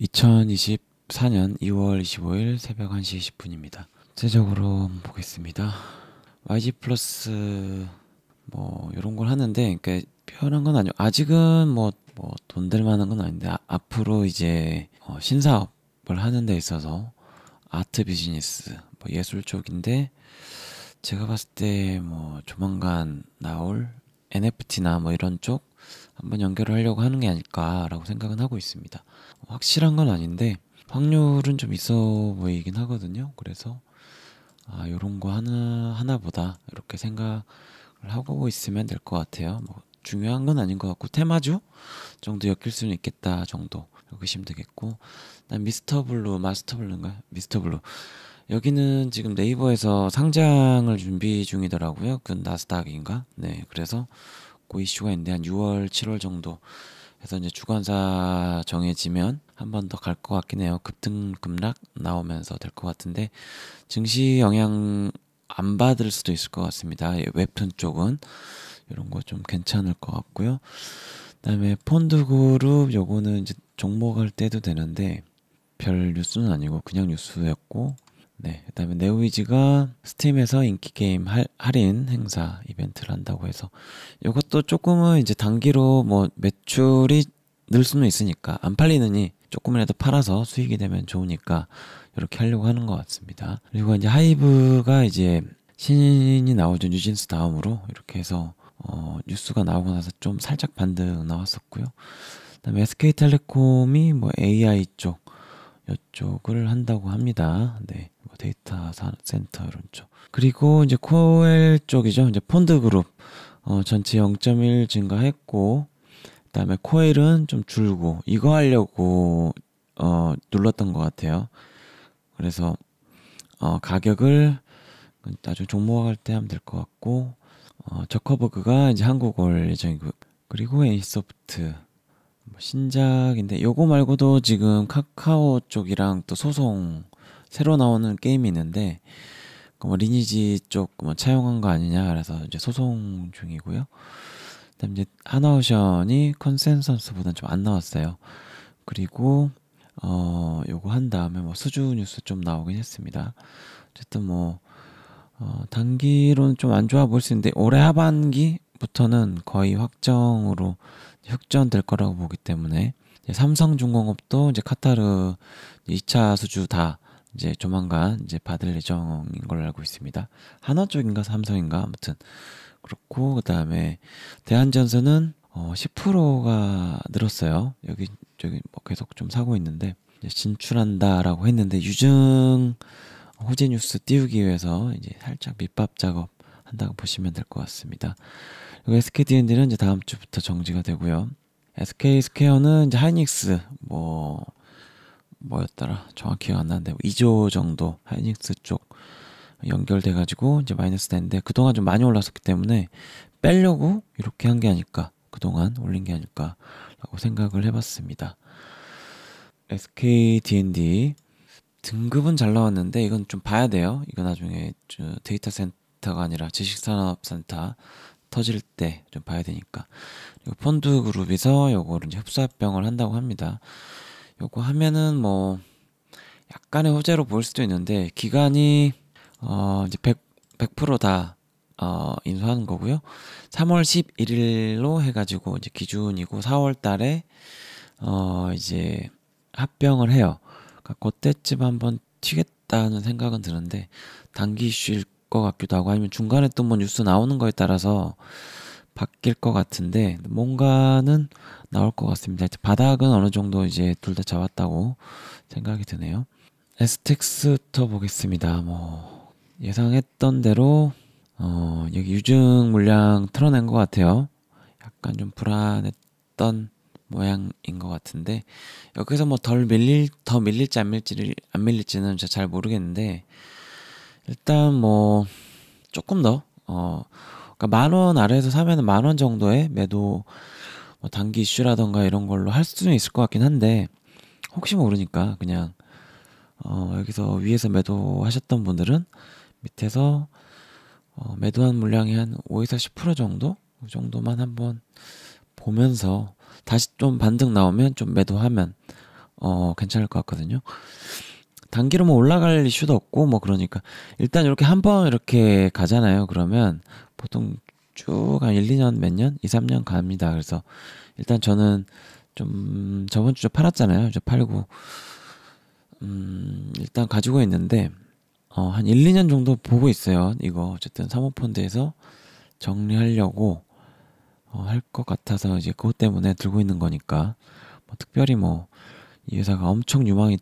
2024년 2월 25일 새벽 1시 20분입니다. 구체적으로 보겠습니다. YG 플러스 뭐 이런 걸 하는데 그러니까 표현한 건 아니고 아직은 뭐, 뭐돈될 만한 건 아닌데 아, 앞으로 이제 어, 신사업을 하는 데 있어서 아트 비즈니스 뭐 예술 쪽인데 제가 봤을 때 뭐 조만간 나올 NFT나 뭐 이런 쪽 한번 연결을 하려고 하는 게 아닐까라고 생각은 하고 있습니다. 확실한 건 아닌데 확률은 좀 있어 보이긴 하거든요. 그래서 아, 요런 거 하나 하나보다 이렇게 생각을 하고 있으면 될 것 같아요. 뭐 중요한 건 아닌 것 같고 테마주 정도 엮일 수는 있겠다 정도 여기시면 되겠고 난 미스터 블루 마스터 블루인가 미스터 블루 여기는 지금 네이버에서 상장을 준비 중이더라고요. 그 나스닥인가? 네, 그래서 있고 이슈가 있는데 한 6월, 7월 정도 해서 이제 주관사 정해지면 한 번 더 갈 것 같긴 해요. 급등 급락 나오면서 될 것 같은데 증시 영향 안 받을 수도 있을 것 같습니다. 예, 웹툰 쪽은 이런 거 좀 괜찮을 것 같고요. 그다음에 폰드 그룹 요거는 이제 종목할 때도 되는데 별 뉴스는 아니고 그냥 뉴스였고 네, 그다음에 네오이즈가 스팀에서 인기 게임 할, 할인 행사 이벤트를 한다고 해서 이것도 조금은 이제 단기로 뭐 매출이 늘 수는 있으니까 안 팔리느니 조금이라도 팔아서 수익이 되면 좋으니까 이렇게 하려고 하는 것 같습니다. 그리고 이제 하이브가 이제 신인이 나오죠 뉴진스 다음으로 이렇게 해서 어, 뉴스가 나오고 나서 좀 살짝 반등 나왔었고요. 그다음에 SK텔레콤이 뭐 AI 쪽 이쪽을 한다고 합니다. 네. 데이터 센터 이런 쪽. 그리고 이제 코엘 쪽이죠. 이제 펀드 그룹 어, 전체 0.1 증가했고 그다음에 코엘은 좀 줄고 이거 하려고 어, 눌렀던 것 같아요. 그래서 어, 가격을 나중에 종목할 화때 하면 될 것 같고 어, 저커버그가 이제 한국 올 예정이고 그리고 에이소프트 신작인데 요거 말고도 지금 카카오 쪽이랑 또 소송 새로 나오는 게임이 있는데 그 뭐 리니지 쪽 뭐 차용한 거 아니냐 그래서 이제 소송 중이고요. 그다음 이제 하나오션이 컨센서스보다는 좀 안 나왔어요. 그리고 어 요거 한 다음에 뭐 수주 뉴스 좀 나오긴 했습니다. 어쨌든 뭐 어, 단기로는 좀 안 좋아 보일 수 있는데 올해 하반기부터는 거의 확정으로 흑전될 거라고 보기 때문에 삼성중공업도 이제 카타르 2차 수주 다 이제 조만간 이제 받을 예정인 걸로 알고 있습니다. 하나 쪽인가 삼성인가 아무튼 그렇고 그다음에 대한전선은 어 10%가 늘었어요. 여기 저기 뭐 계속 좀 사고 있는데 진출한다라고 했는데 유증 호재 뉴스 띄우기 위해서 이제 살짝 밑밥 작업 한다고 보시면 될 것 같습니다. 그리고 SKDND는 이제 다음 주부터 정지가 되고요. SK 스퀘어는 이제 하이닉스 뭐 뭐였더라 정확히 기억 안 나는데 2조 뭐 정도 하이닉스 쪽 연결돼 가지고 이제 마이너스 됐는데 그동안 좀 많이 올랐었기 때문에 빼려고 이렇게 한 게 아닐까 그동안 올린 게 아닐까라고 생각을 해봤습니다 SK D&D 등급은 잘 나왔는데 이건 좀 봐야 돼요 이거 나중에 데이터 센터가 아니라 지식산업센터 터질 때 좀 봐야 되니까 그리고 펀드 그룹에서 요거를 이제 흡사병을 한다고 합니다 요거 하면은 뭐 약간의 호재로 보일 수도 있는데 기간이 어 이제 100, 100%다 어, 인수하는 거고요. 3월 11일로 해가지고 이제 기준이고 4월 달에 어 이제 합병을 해요. 그러니까 그때쯤 한번 튀겠다는 생각은 드는데 단기 이슈일 것 같기도 하고 아니면 중간에 또 뭐 뉴스 나오는 거에 따라서 바뀔 것 같은데 뭔가는 나올 것 같습니다. 바닥은 어느 정도 이제 둘 다 잡았다고 생각이 드네요. 에스텍스부터 보겠습니다. 뭐 예상했던 대로 어, 여기 유증 물량 틀어낸 것 같아요. 약간 좀 불안했던 모양인 것 같은데 여기서 뭐 덜 밀릴 더 밀릴지 안밀릴지안 밀릴지는 잘 모르겠는데 일단 뭐 조금 더 어, 그러니까 만원 아래에서 사면 만원 정도의 매도 뭐 단기 이슈라던가 이런 걸로 할 수는 있을 것 같긴 한데 혹시 모르니까 그냥 어 여기서 위에서 매도하셨던 분들은 밑에서 어 매도한 물량이 한 5에서 10% 정도 그 정도만 한번 보면서 다시 좀 반등 나오면 좀 매도하면 어 괜찮을 것 같거든요. 단기로 뭐 올라갈 이슈도 없고 뭐 그러니까 일단 이렇게 한 번 이렇게 가잖아요. 그러면 보통 쭉 한 1, 2년 몇 년? 2, 3년 갑니다. 그래서 일단 저는 좀 저번 주에 팔았잖아요. 이 팔고 음, 일단 가지고 있는데 어, 한 1, 2년 정도 보고 있어요. 이거 어쨌든 사모펀드에서 정리하려고 어, 할 것 같아서 이제 그것 때문에 들고 있는 거니까 뭐 특별히 뭐 이 회사가 엄청 유망이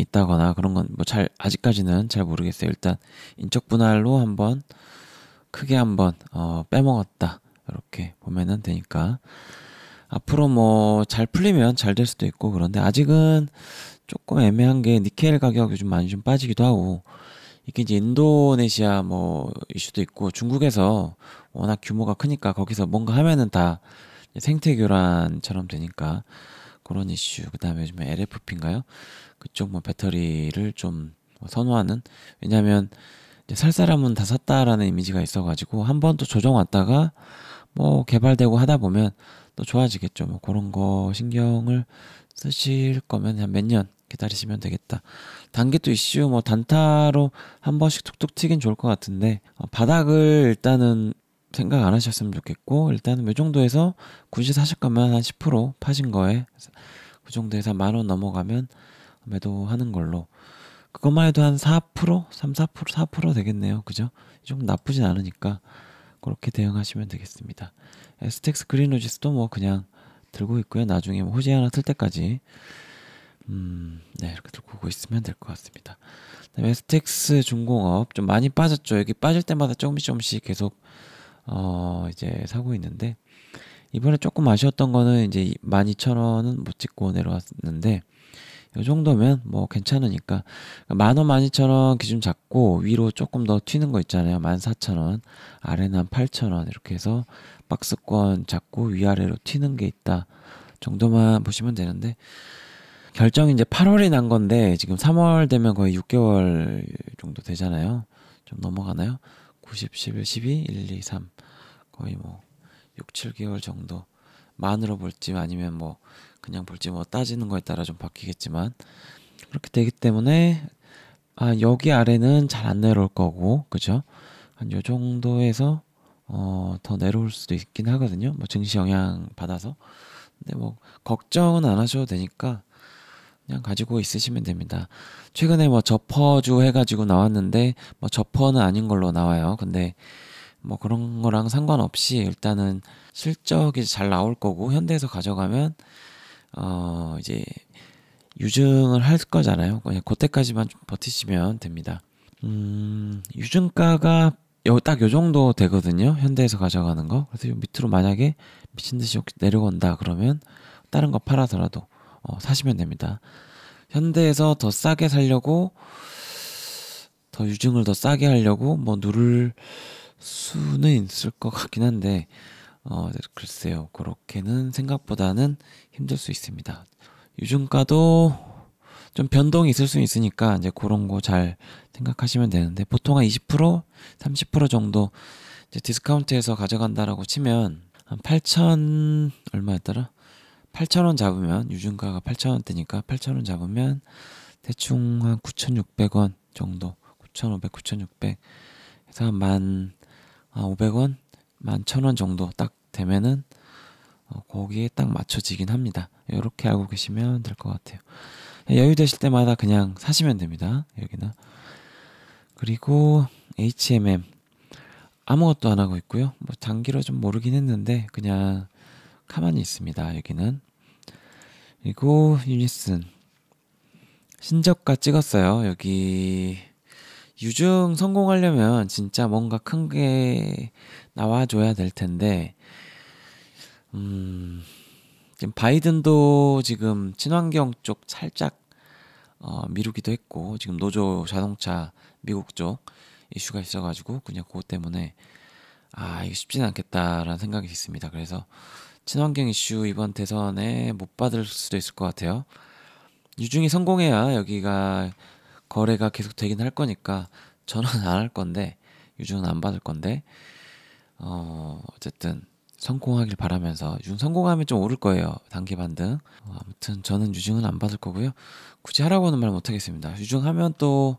있다거나 그런 건 뭐 잘 아직까지는 잘 모르겠어요. 일단 인적 분할로 한번 크게 한번 어, 빼먹었다 이렇게 보면은 되니까 앞으로 뭐 잘 풀리면 잘 될 수도 있고 그런데 아직은 조금 애매한 게 니켈 가격 이좀 많이 좀 빠지기도 하고 이게 이제 인도네시아 뭐 이슈도 있고 중국에서 워낙 규모가 크니까 거기서 뭔가 하면은 다 생태 교란처럼 되니까 그런 이슈. 그 다음에 요즘에 LFP인가요? 그쪽 뭐 배터리를 좀 뭐 선호하는. 왜냐면 이제 살 사람은 다 샀다라는 이미지가 있어가지고 한 번 또 조정 왔다가 뭐 개발되고 하다 보면 또 좋아지겠죠. 뭐 그런 거 신경을 쓰실 거면 한 몇 년 기다리시면 되겠다. 단기 또 이슈 뭐 단타로 한 번씩 툭툭 튀긴 좋을 것 같은데 어, 바닥을 일단은 생각 안 하셨으면 좋겠고 일단은 이 정도에서 굳이 사실 거면 한 10% 파신 거에 그 정도에서 만 원 넘어가면 매도하는 걸로 그것만 해도 한 4%? 3, 4%, 4% 되겠네요. 그죠? 좀 나쁘진 않으니까 그렇게 대응하시면 되겠습니다. 에 스텍스 그린로지스도 뭐 그냥 들고 있고요. 나중에 뭐 호재 하나 틀 때까지 음, 네, 이렇게 들고 오고 있으면 될 것 같습니다. 에 스텍스 중공업 좀 많이 빠졌죠. 여기 빠질 때마다 조금씩 조금씩 계속 어, 이제 사고 있는데 이번에 조금 아쉬웠던 거는 이제 12,000원은 못 찍고 내려왔는데 이 정도면 뭐 괜찮으니까 만원 만이천 원 기준 잡고 위로 조금 더 튀는 거 있잖아요 만 사천 원 아래는 한8 0원 이렇게 해서 박스권 잡고 위아래로 튀는 게 있다 정도만 보시면 되는데 결정이 이제 8월이 난 건데 지금 3월 되면 거의 6개월 정도 되잖아요 좀 넘어가나요? 90, 11, 12, 1, 2, 3 거의 뭐 6, 7개월 정도 만으로 볼지 아니면 뭐 그냥 볼지 뭐 따지는 거에 따라 좀 바뀌겠지만 그렇게 되기 때문에 아 여기 아래는 잘 안 내려올 거고 그죠? 한 요 정도에서 어, 더 내려올 수도 있긴 하거든요. 뭐 증시 영향 받아서. 근데 뭐 걱정은 안 하셔도 되니까 그냥 가지고 있으시면 됩니다. 최근에 뭐 저퍼주 해가지고 나왔는데 뭐 저퍼는 아닌 걸로 나와요. 근데 뭐 그런 거랑 상관없이 일단은 실적이 잘 나올 거고 현대에서 가져가면 어 이제 유증을 할 거잖아요. 그냥 그때까지만 좀 버티시면 됩니다. 음 유증가가 딱 요 정도 되거든요. 현대에서 가져가는 거. 그래서 밑으로 만약에 미친 듯이 내려온다 그러면 다른 거 팔아서라도 어, 사시면 됩니다. 현대에서 더 싸게 살려고 더 유증을 더 싸게 하려고 뭐 누를 수는 있을 것 같긴 한데 어 글쎄요 그렇게는 생각보다는 힘들 수 있습니다. 유증가도 좀 변동이 있을 수 있으니까 이제 그런 거 잘 생각하시면 되는데 보통 한 20% 30% 정도 디스카운트에서 가져간다라고 치면 한 8천 얼마였더라? 8,000원 잡으면 유증가가 8,000원대니까 8,000원 잡으면 대충 한 9,600원 정도 9,500, 9,600 해서 한만 500원, 만 1,000원 아, 정도 딱 되면은 어, 거기에 딱 맞춰지긴 합니다. 이렇게 알고 계시면 될 것 같아요. 여유 되실 때마다 그냥 사시면 됩니다. 여기는 그리고 HMM 아무것도 안 하고 있고요. 뭐 장기로 좀 모르긴 했는데 그냥 가만히 있습니다. 여기는 그리고 유니슨 신저가 찍었어요. 여기 유중 성공하려면 진짜 뭔가 큰 게 나와줘야 될 텐데 음, 지금 바이든도 지금 친환경 쪽 살짝 어, 미루기도 했고 지금 노조 자동차 미국 쪽 이슈가 있어가지고 그냥 그것 때문에 아이거 쉽지는 않겠다라는 생각이 있습니다. 그래서 친환경 이슈 이번 대선에 못 받을 수도 있을 것 같아요. 유중이 성공해야 여기가 거래가 계속 되긴 할 거니까 저는 안 할 건데 유중은 안 받을 건데 어 어쨌든 성공하길 바라면서 유중 성공하면 좀 오를 거예요 단기 반등 어, 아무튼 저는 유중은 안 받을 거고요 굳이 하라고는 말 못하겠습니다 유중 하면 또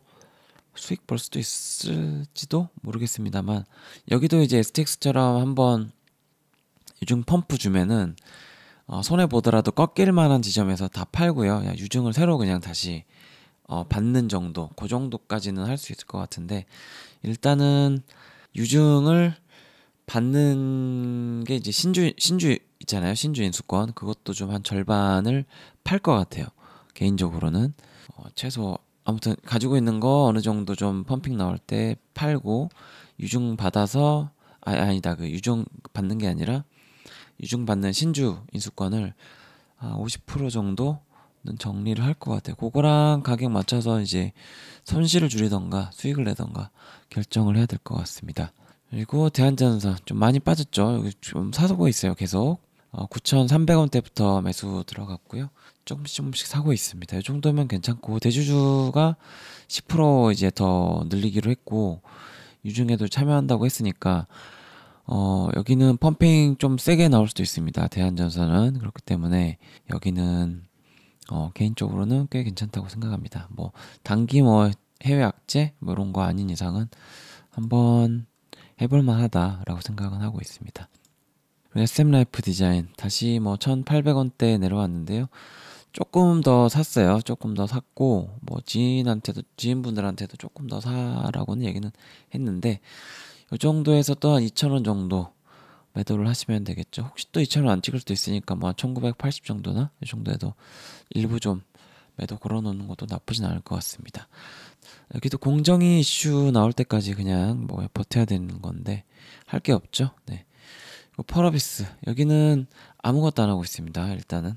수익 벌 수도 있을지도 모르겠습니다만 여기도 이제 STX처럼 한번 유증 펌프 주면은 어, 손해 보더라도 꺾일 만한 지점에서 다 팔고요. 유증을 새로 그냥 다시 어, 받는 정도, 그 정도까지는 할 수 있을 것 같은데 일단은 유증을 받는 게 이제 신주 신주 있잖아요. 신주 인수권 그것도 좀 한 절반을 팔 것 같아요. 개인적으로는 어, 최소 아무튼 가지고 있는 거 어느 정도 좀 펌핑 나올 때 팔고 유증 받아서 아 아니다 그 유증 받는 게 아니라 이중받는 신주 인수권을 아, 50% 정도는 정리를 할 것 같아요. 그거랑 가격 맞춰서 이제 손실을 줄이던가 수익을 내던가 결정을 해야 될 것 같습니다. 그리고 대한전선 좀 많이 빠졌죠. 여기 좀 사고 있어요. 계속 어, 9,300원대부터 매수 들어갔고요. 조금씩 조금씩 사고 있습니다. 이 정도면 괜찮고 대주주가 10% 이제 더 늘리기로 했고 유중에도 참여한다고 했으니까 어, 여기는 펌핑 좀 세게 나올 수도 있습니다. 대한전선은 그렇기 때문에 여기는 어, 개인적으로는 꽤 괜찮다고 생각합니다. 뭐 단기 뭐 해외 악재 뭐 이런 거 아닌 이상은 한번 해볼 만하다라고 생각은 하고 있습니다. SM 라이프 디자인 다시 뭐1 8 0 0원대 내려왔는데요. 조금 더 샀어요. 조금 더 샀고 뭐 지인한테도 지인분들한테도 조금 더 사라고는 얘기는 했는데 이 정도에서 또 한 2,000원 정도 매도를 하시면 되겠죠. 혹시 또 2,000원 안 찍을 수도 있으니까 뭐한1,980 정도나 이 정도에도 일부 좀 매도 걸어놓는 것도 나쁘진 않을 것 같습니다. 여기도 공정위 이슈 나올 때까지 그냥 뭐 버텨야 되는 건데 할 게 없죠. 네. 펄어비스 여기는 아무것도 안 하고 있습니다. 일단은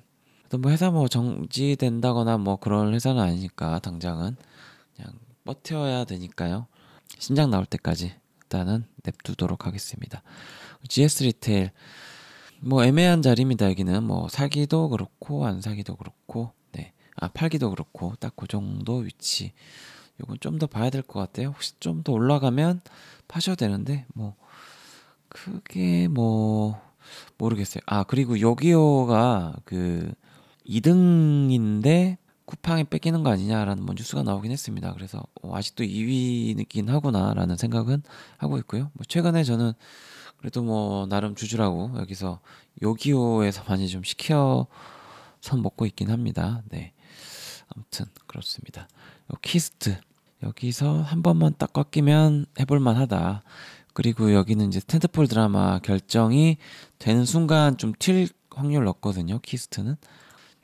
뭐 회사 뭐 정지된다거나 뭐 그런 회사는 아니니까 당장은 그냥 버텨야 되니까요. 신작 나올 때까지 일단은 냅두도록 하겠습니다. GS 리테일 뭐 애매한 자리입니다. 여기는 뭐 사기도 그렇고 안 사기도 그렇고 네. 아 팔기도 그렇고 딱 그 정도 위치. 요건 좀 더 봐야 될 것 같아요. 혹시 좀 더 올라가면 파셔야 되는데 뭐 크게 뭐 모르겠어요. 아 그리고 여기요가 그 2등인데 쿠팡에 뺏기는 거 아니냐라는 뭐 뉴스가 나오긴 했습니다. 그래서 어, 아직도 2위이긴 하구나라는 생각은 하고 있고요. 뭐 최근에 저는 그래도 뭐 나름 주주라고 여기서 요기요에서 많이 좀 시켜서 먹고 있긴 합니다. 네. 아무튼 그렇습니다. 키스트 여기서 한 번만 딱 꺾이면 해볼만 하다. 그리고 여기는 이제 텐트폴 드라마 결정이 되는 순간 좀 튈 확률 높거든요 키스트는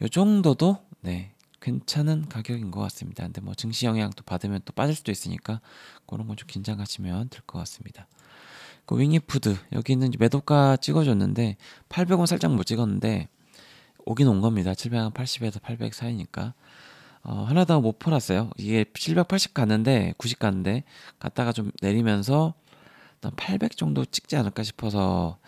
요 정도도 네 괜찮은 가격인 것 같습니다. 근데 뭐 증시 영향 도 받으면 또 빠질 수도 있으니까 그런 건 좀 긴장하시면 될 것 같습니다. 그 윙이푸드 여기는 매도가 찍어줬는데 800원 살짝 못 찍었는데 오긴 온 겁니다. 780에서 800 사이니까 어, 하나 더못 팔았어요. 이게 780 갔는데 90 갔는데 갔다가 좀 내리면서 800 정도 찍지 않을까 싶어서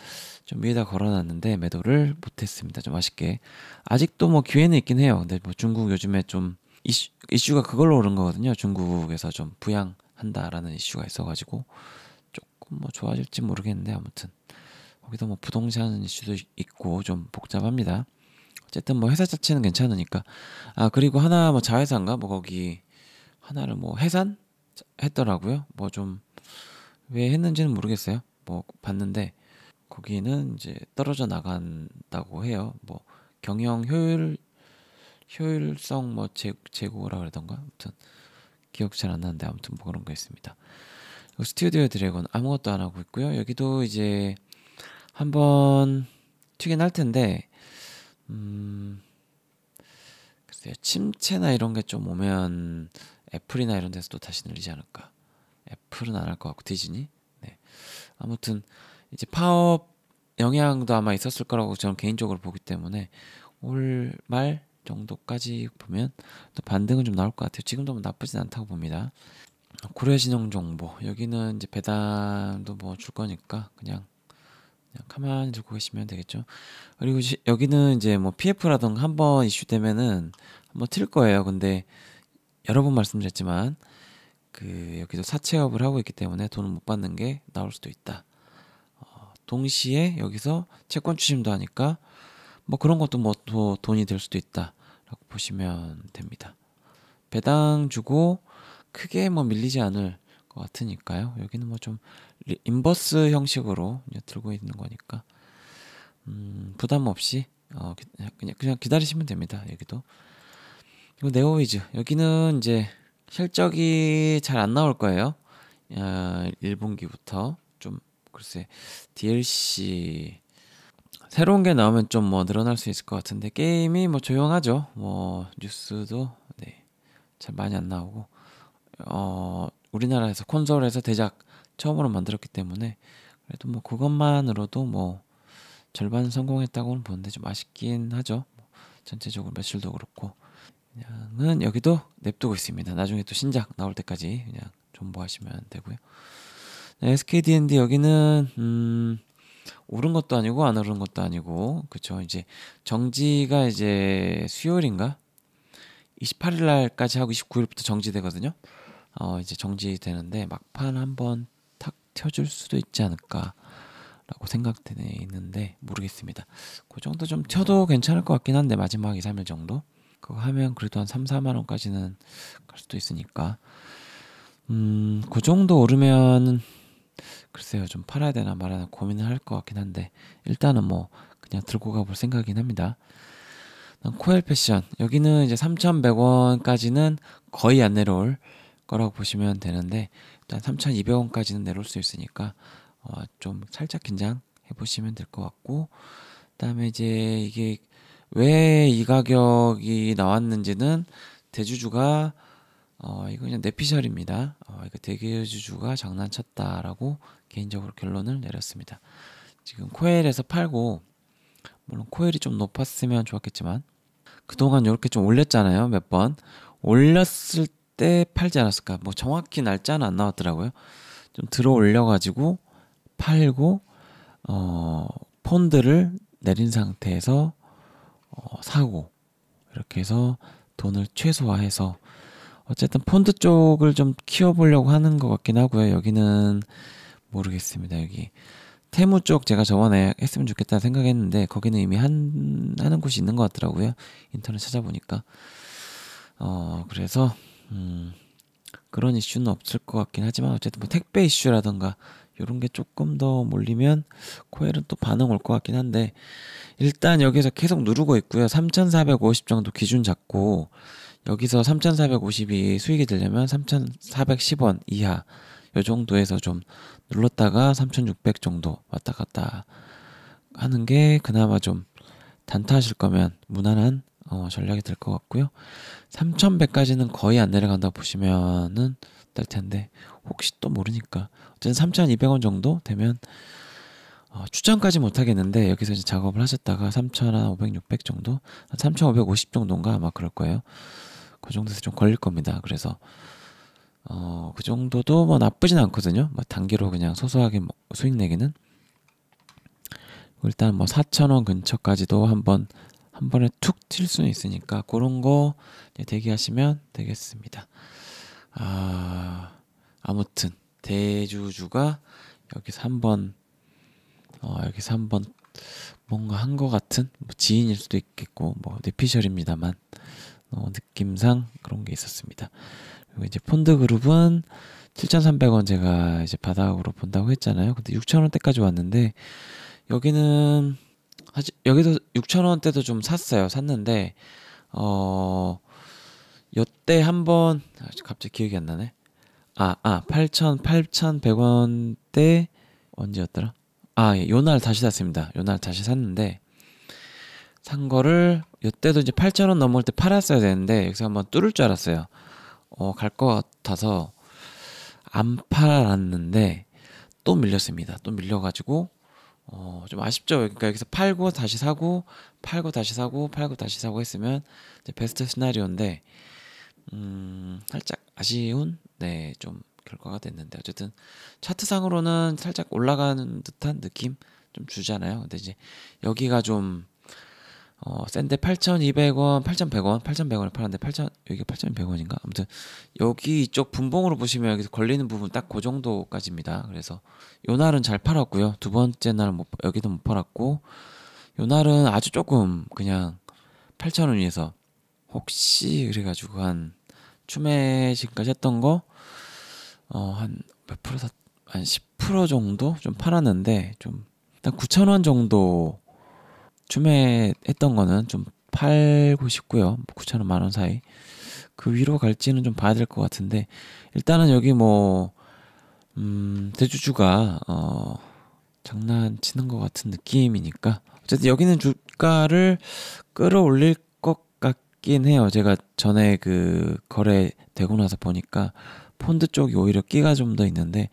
좀 위에다 걸어놨는데 매도를 못했습니다. 좀 아쉽게 아직도 뭐 기회는 있긴 해요. 근데 뭐 중국 요즘에 좀 이슈, 이슈가 그걸로 오른 거거든요. 중국에서 좀 부양한다라는 이슈가 있어가지고 조금 뭐 좋아질지 모르겠는데 아무튼 거기다 뭐 부동산 이슈도 있고 좀 복잡합니다. 어쨌든 뭐 회사 자체는 괜찮으니까 아 그리고 하나 뭐 자회사인가 뭐 거기 하나를 뭐 해산 했더라고요. 뭐좀 왜 했는지는 모르겠어요. 뭐 봤는데 거기는 이제 떨어져 나간다고 해요. 뭐 경영 효율 효율성 뭐 제, 재고라 그러던가 아무튼 기억 잘 안 나는데 아무튼 뭐 그런 거 있습니다. 스튜디오 드래곤 아무것도 안 하고 있고요. 여기도 이제 한번 튀긴 할 텐데 음 글쎄요 침체나 이런 게 좀 오면 애플이나 이런 데서도 다시 늘리지 않을까 애플은 안 할 것 같고 디즈니. 네. 아무튼 이제 파업 영향도 아마 있었을 거라고 저는 개인적으로 보기 때문에 올 말 정도까지 보면 또 반등은 좀 나올 것 같아요. 지금도 뭐 나쁘진 않다고 봅니다. 고려신용정보 여기는 이제 배당도 뭐 줄 거니까 그냥 그냥 가만히 들고 계시면 되겠죠. 그리고 시, 여기는 이제 뭐 PF라던가 한번 이슈되면은 한번 튈 거예요. 근데 여러 번 말씀드렸지만 그 여기서 사채업을 하고 있기 때문에 돈을 못 받는 게 나올 수도 있다. 어, 동시에 여기서 채권 추심도 하니까 뭐 그런 것도 뭐 또 돈이 될 수도 있다라고 보시면 됩니다. 배당 주고 크게 뭐 밀리지 않을 것 같으니까요. 여기는 뭐 좀 인버스 형식으로 들고 있는 거니까 음, 부담 없이 어, 그냥 그냥 기다리시면 됩니다. 여기도 그리고 네오이즈 여기는 이제 실적이 잘 안 나올 거예요. 1분기부터 어, 좀 글쎄 DLC 새로운 게 나오면 좀 뭐 늘어날 수 있을 것 같은데 게임이 뭐 조용하죠. 뭐 뉴스도 네, 잘 많이 안 나오고 어 우리나라에서 콘솔에서 대작 처음으로 만들었기 때문에 그래도 뭐 그것만으로도 뭐 절반 성공했다고는 보는데 좀 아쉽긴 하죠. 뭐 전체적으로 매출도 그렇고 그냥은 여기도 냅두고 있습니다. 나중에 또 신작 나올 때까지 그냥 존버하시면 되고요. 네, SKDND 여기는 음, 오른 것도 아니고 안 오른 것도 아니고 그쵸 이제 정지가 이제 수요일인가 28일 날까지 하고 29일부터 정지되거든요. 어 이제 정지되는데 막판 한번 탁 튀어줄 수도 있지 않을까라고 생각되는데 모르겠습니다. 그 정도 좀쳐도 괜찮을 것 같긴 한데 마지막에 3일 정도. 그거 하면 그래도 한 3, 4만 원까지는 갈 수도 있으니까 음, 그 정도 오르면 글쎄요 좀 팔아야 되나 말아야 고민을 할 것 같긴 한데 일단은 뭐 그냥 들고 가볼 생각이긴 합니다. 코엘 패션 여기는 이제 3,100원까지는 거의 안 내려올 거라고 보시면 되는데 일단 3,200원까지는 내려올 수 있으니까 어, 좀 살짝 긴장해 보시면 될 것 같고 그다음에 이제 이게 왜이 가격이 나왔는지는 대주주가 어, 이거 그냥 내피셜입니다. 어, 이거 대주주가 장난쳤다라고 개인적으로 결론을 내렸습니다. 지금 코엘에서 팔고 물론 코엘이 좀 높았으면 좋았겠지만 그동안 이렇게 좀 올렸잖아요. 몇 번 올렸을 때 팔지 않았을까? 뭐 정확히 날짜는 안 나왔더라고요. 좀 들어 올려가지고 팔고 어, 폰드를 내린 상태에서 어, 사고 이렇게 해서 돈을 최소화해서 어쨌든 폰드 쪽을 좀 키워보려고 하는 것 같긴 하고요. 여기는 모르겠습니다. 여기 테무 쪽 제가 저번에 했으면 좋겠다 생각했는데 거기는 이미 한 하는 곳이 있는 것 같더라고요. 인터넷 찾아보니까 어 그래서 음, 그런 이슈는 없을 것 같긴 하지만 어쨌든 뭐 택배 이슈라던가 이런 게 조금 더 몰리면 코엘은 또 반응 올 것 같긴 한데 일단 여기서 계속 누르고 있고요. 3,450 정도 기준 잡고 여기서 3,450이 수익이 되려면 3,410원 이하 요 정도에서 좀 눌렀다가 3,600 정도 왔다 갔다 하는 게 그나마 좀 단타하실 거면 무난한 어, 전략이 될 것 같고요. 3,100까지는 거의 안 내려간다고 보시면은 될 텐데 혹시 또 모르니까 어쨌든 3,200원 정도 되면 어, 추천까지 못하겠는데 여기서 이제 작업을 하셨다가 3,500, 600 정도? 3,550 정도인가 아마 그럴 거예요. 그 정도에서 좀 걸릴 겁니다. 그래서 어, 그 정도도 뭐 나쁘진 않거든요. 뭐 단기로 그냥 소소하게 뭐 수익 내기는 일단 뭐 4,000원 근처까지도 한번 한 번에 툭 튈 수는 있으니까 그런 거 대기하시면 되겠습니다. 아 아무튼 대주주가 여기서 한번 어, 여기서 한번 뭔가 한 것 같은 뭐 지인일 수도 있겠고 뭐 뇌피셜입니다만 어, 느낌상 그런 게 있었습니다. 그리고 이제 폰드 그룹은 7,300원 제가 이제 바닥으로 본다고 했잖아요. 근데 6,000원대까지 왔는데 여기는 여기도 6,000원대도 좀 샀어요. 샀는데 어 요때 한번 아, 갑자기 기억이 안 나네. 아, 아, 8,000, 8,100원대 언제였더라? 아, 예, 요날 다시 샀습니다. 요날 다시 샀는데 산 거를 이때도 이제 8,000원 넘을 때 팔았어야 되는데 여기서 한번 뚫을 줄 알았어요. 어, 갈것 같아서 안 팔았는데 또 밀렸습니다. 또 밀려가지고 어, 좀 아쉽죠. 그러니까 여기서 팔고 다시 사고 팔고 다시 사고 팔고 다시 사고 했으면 베스트 시나리오인데 음, 살짝 아쉬운 네, 좀 결과가 됐는데 어쨌든 차트상으로는 살짝 올라가는 듯한 느낌 좀 주잖아요. 근데 이제 여기가 좀 어, 센데 8,200원, 8,100원, 8,100원에 팔았는데 8,000 여기 8,100원인가? 아무튼 여기 이쪽 분봉으로 보시면 여기서 걸리는 부분 딱 그 정도까지입니다. 그래서 요 날은 잘 팔았고요. 두 번째 날은 못, 여기도 못 팔았고 요 날은 아주 조금 그냥 8,000원 위에서 혹시 그래가지고 한 추매 지금까지 했던 거 어, 한 몇 프로 샀, 한10% 정도 좀 팔았는데 좀 일단 9천 원 정도 주매했던 거는 좀 팔고 싶고요. 9천 원, 만원 사이. 그 위로 갈지는 좀 봐야 될 것 같은데 일단은 여기 뭐 음, 대주주가 어, 장난치는 것 같은 느낌이니까 어쨌든 여기는 주가를 끌어올릴 것 같긴 해요. 제가 전에 그 거래되고 나서 보니까 폰드 쪽이 오히려 끼가 좀 더 있는데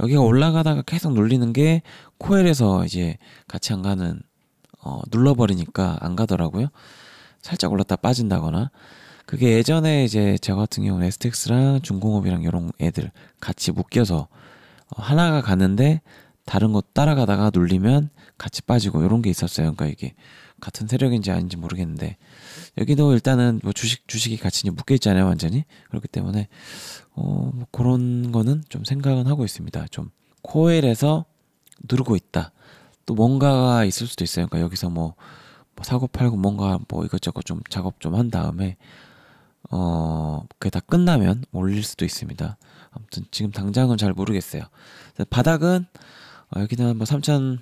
여기가 올라가다가 계속 눌리는 게 코엘에서 이제 같이 안 가는 어, 눌러버리니까 안 가더라고요. 살짝 올랐다 빠진다거나 그게 예전에 이제 저 같은 경우 에스텍스랑 중공업이랑 이런 애들 같이 묶여서 어 하나가 가는데 다른 것 따라가다가 눌리면 같이 빠지고 이런 게 있었어요. 그러니까 이게 같은 세력인지 아닌지 모르겠는데 여기도 일단은 뭐 주식 주식이 같이 묶여 있잖아요 완전히 그렇기 때문에 어, 뭐 그런 거는 좀 생각은 하고 있습니다. 좀코엘에서 누르고 있다. 또 뭔가가 있을 수도 있어요. 그러니까 여기서 뭐, 뭐 사고 팔고 뭔가 뭐 이것저것 좀 작업 좀 한 다음에 어 그게 다 끝나면 올릴 수도 있습니다. 아무튼 지금 당장은 잘 모르겠어요. 바닥은 어, 여기는 뭐 3천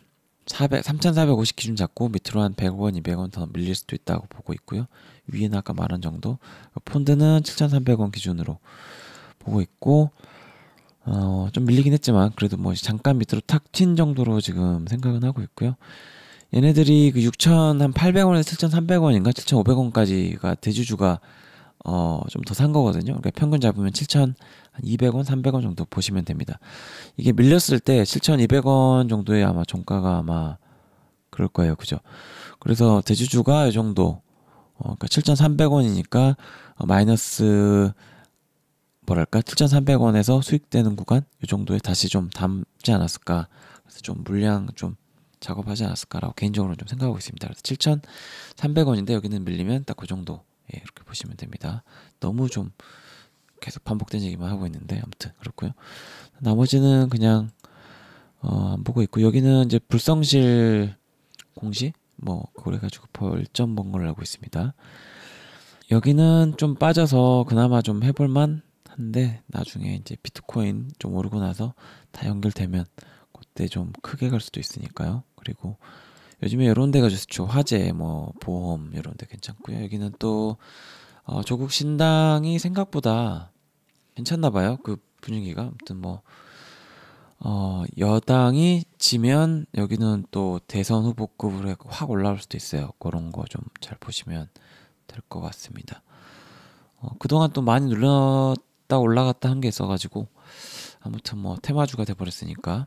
400, 3,450 기준 잡고 밑으로 한 100원, 200원 더 밀릴 수도 있다고 보고 있고요. 위에는 아까 말한 정도. 폰드는 7,300원 기준으로 보고 있고 어, 좀 밀리긴 했지만 그래도 뭐 잠깐 밑으로 탁 친 정도로 지금 생각은 하고 있고요. 얘네들이 그 6,800원에서 7,300원인가 7,500원까지가 대주주가 어, 좀 더 산 거거든요. 그러니까 평균 잡으면 7,200원, 300원 정도 보시면 됩니다. 이게 밀렸을 때 7,200원 정도에 아마 종가가 아마 그럴 거예요. 그죠? 그래서 대주주가 이 정도, 어, 그러니까 7,300원이니까 어, 마이너스 뭐랄까 7,300원에서 수익되는 구간 이 정도에 다시 좀 담지 않았을까 그래서 좀 물량 좀 작업하지 않았을까라고 개인적으로는 좀 생각하고 있습니다. 그래서 7,300원인데 여기는 밀리면 딱 그 정도 예, 이렇게 보시면 됩니다. 너무 좀 계속 반복된 얘기만 하고 있는데 아무튼 그렇고요. 나머지는 그냥 어, 보고 있고 여기는 이제 불성실 공시 뭐 그래 가지고 벌점 본 걸로 알고 있습니다. 여기는 좀 빠져서 그나마 좀 해볼만 한데 나중에 이제 비트코인 좀 오르고 나서 다 연결되면 그때 좀 크게 갈 수도 있으니까요. 그리고 요즘에 이런 데가 좋죠. 화재, 뭐 보험 이런 데 괜찮고요. 여기는 또 어, 조국 신당이 생각보다 괜찮나 봐요. 그 분위기가 아무튼 뭐 어, 여당이 지면 여기는 또 대선 후보급으로 확 올라올 수도 있어요. 그런 거 좀 잘 보시면 될 것 같습니다. 어, 그동안 또 많이 눌렀다 올라갔다 한 게 있어가지고 아무튼 뭐 테마주가 돼버렸으니까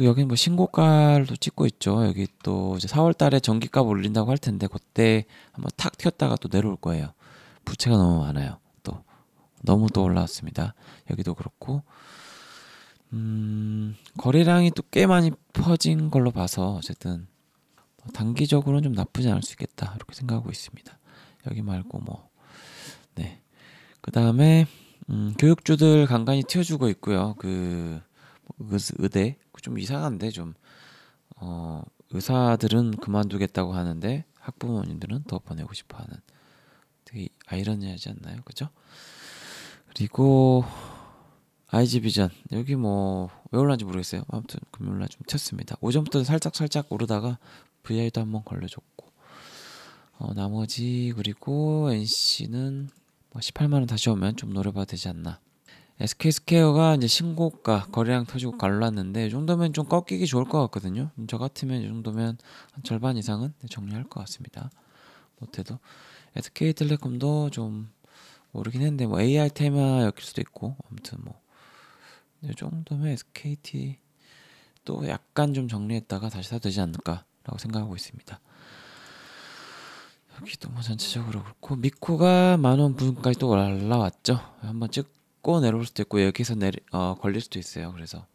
여기는 뭐 신고가도 찍고 있죠. 여기 또 이제 4월달에 전기값 올린다고 할 텐데 그때 한번 탁 튀었다가 또 내려올 거예요. 부채가 너무 많아요. 또 너무 또 올라왔습니다. 여기도 그렇고 음, 거래량이 또 꽤 많이 퍼진 걸로 봐서 어쨌든 뭐 단기적으로는 좀 나쁘지 않을 수 있겠다 이렇게 생각하고 있습니다. 여기 말고 뭐 네. 그 다음에 음, 교육주들 간간히 튀어주고 있고요. 그, 뭐, 그 의대 좀 이상한데 좀 어, 의사들은 그만두겠다고 하는데 학부모님들은 더 보내고 싶어하는 되게 아이러니하지 않나요, 그죠? 그리고 아이지비전 여기 뭐 왜 올랐는지 모르겠어요. 아무튼 금요일 날 좀 쳤습니다. 오전부터 살짝 살짝 오르다가 VI도 한번 걸려줬고 어, 나머지 그리고 NC는 뭐 18만 원 다시 오면 좀 노려봐야 되지 않나 SK 스퀘어가 이제 신고가 거래량 터지고 갈랐는데 이 정도면 좀 꺾이기 좋을 것 같거든요. 저 같으면 이 정도면 한 절반 이상은 정리할 것 같습니다. 못해도 SK텔레콤도 좀 모르긴 했는데 뭐 AI 테마였을 수도 있고 아무튼 뭐 이 정도면 SKT 또 약간 좀 정리했다가 다시 사도 되지 않을까라고 생각하고 있습니다. 여기도 뭐 전체적으로 그렇고 미코가 만원 부분까지 또 올라왔죠. 한번 찍꼬 내려올 수도 있고 여기서 내리, 어, 걸릴 수도 있어요. 그래서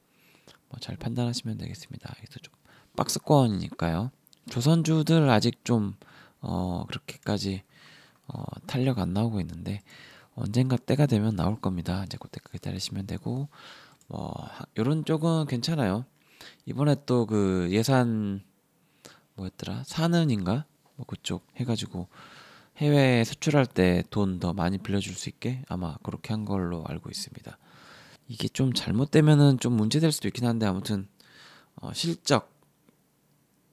뭐잘 판단하시면 되겠습니다. 여기서 좀 박스권이니까요. 조선주들 아직 좀 어, 그렇게까지 어, 탄력 안 나오고 있는데 언젠가 때가 되면 나올 겁니다. 이제 그때 기다리시면 되고 뭐 이런 쪽은 괜찮아요. 이번에 또 그 예산 뭐였더라 산은인가 뭐 그쪽 해가지고 해외에 수출할 때 돈 더 많이 빌려줄 수 있게 아마 그렇게 한 걸로 알고 있습니다. 이게 좀 잘못되면은 좀 문제될 수도 있긴 한데 아무튼 어, 실적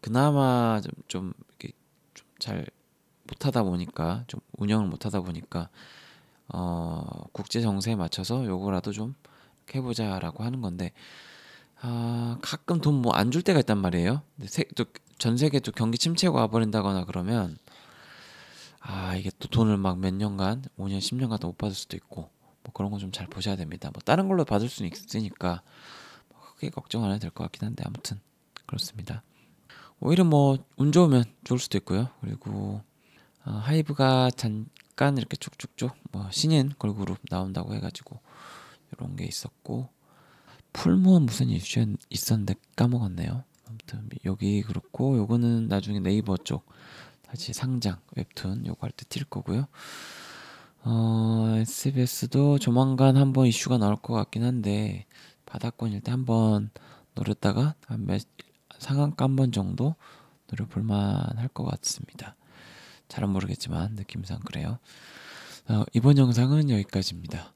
그나마 좀, 좀이좀잘 못하다 보니까 좀 운영을 못하다 보니까 어, 국제 정세에 맞춰서 요거라도 좀 해보자라고 하는 건데 아, 가끔 돈 뭐 안 줄 때가 있단 말이에요. 세, 또전 세계 또 경기 침체가 와버린다거나 그러면 아 이게 또 돈을 막 몇 년간 5년 10년간 도못 받을 수도 있고 뭐 그런 거 좀 잘 보셔야 됩니다. 뭐 다른 걸로 받을 수는 있으니까 뭐 크게 걱정 안 해도 될 것 같긴 한데 아무튼 그렇습니다. 오히려 뭐 운 좋으면 좋을 수도 있고요. 그리고 어, 하이브가 잠깐 이렇게 쭉쭉쭉 뭐 신인 걸그룹 나온다고 해가지고 이런 게 있었고 풀무원 무슨 이슈 있었는데 까먹었네요. 아무튼 여기 그렇고 요거는 나중에 네이버 쪽 사실 상장 웹툰 요거 할때뛸 거고요. 어, SBS도 조만간 한번 이슈가 나올 것 같긴 한데 바닥권일 때 한번 노렸다가 한 몇, 상한가 한번 정도 노려볼 만할 것 같습니다. 잘은 모르겠지만 느낌상 그래요. 어, 이번 영상은 여기까지입니다.